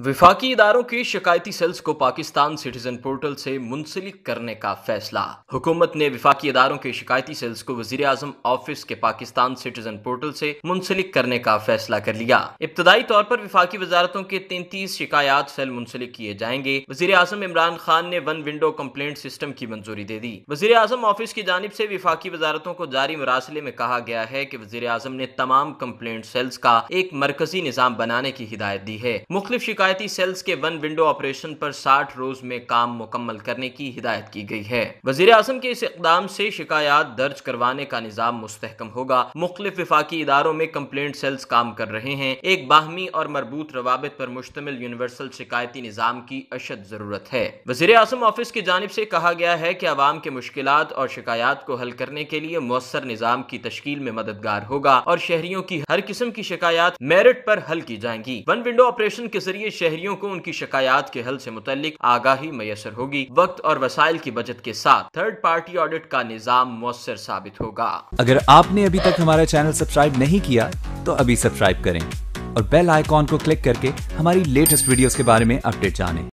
विफाकी इदारों के शिकायती सेल्स को पाकिस्तान सिटीजन पोर्टल से मुंसलिक करने का फैसला हुकूमत ने विफाकी इदारों के शिकायती सेल्स को वजीर आजम ऑफिस के पाकिस्तान सिटीजन पोर्टल से मुंसलिक करने का फैसला कर लिया इब्तदाई तौर पर विफाकी वजारतों के तैंतीस शिकायत सेल मुंसलिक किए जाएंगे वजीर आजम इमरान खान ने वन विंडो कम्प्लेट सिस्टम की मंजूरी दे दी वजीर आजम ऑफिस की जानब ऐसी विफाकी वजारतों को जारी मरासले में कहा गया है की वजीर आजम ने तमाम कम्प्लेट सेल्स का एक मरकजी निज़ाम बनाने की हिदायत दी है शिकायत शिकायती सेल्स के वन विंडो ऑपरेशन पर साठ रोज में काम मुकम्मल करने की हिदायत की गई है वजीर आजम के इस इकदाम से शिकायत दर्ज करवाने का निज़ाम मुस्तकम होगा मुख्तलिफ विफाकी इदारों में कम्प्लेंट सेल्स काम कर रहे हैं एक बाहमी और मरबूत रवाबित पर मुश्तमिल यूनिवर्सल शिकायती निज़ाम की अशद जरूरत है वजीर आजम ऑफिस की जानब से कहा गया है कि आवाम के मुश्किल और शिकायत को हल करने के लिए मौसर निज़ाम की तश्ल में मददगार होगा और शहरियों की हर किस्म की शिकायत मेरिट पर हल की जाएंगी वन विंडो ऑपरेशन के जरिए शहरियों को उनकी शिकायत के हल से मुतलिक आगाही मैसर होगी वक्त और वसाइल की बचत के साथ थर्ड पार्टी ऑडिट का निज़ाम मौसर साबित होगा अगर आपने अभी तक हमारा चैनल सब्सक्राइब नहीं किया तो अभी सब्सक्राइब करें और बेल आइकॉन को क्लिक करके हमारी लेटेस्ट वीडियोस के बारे में अपडेट जाने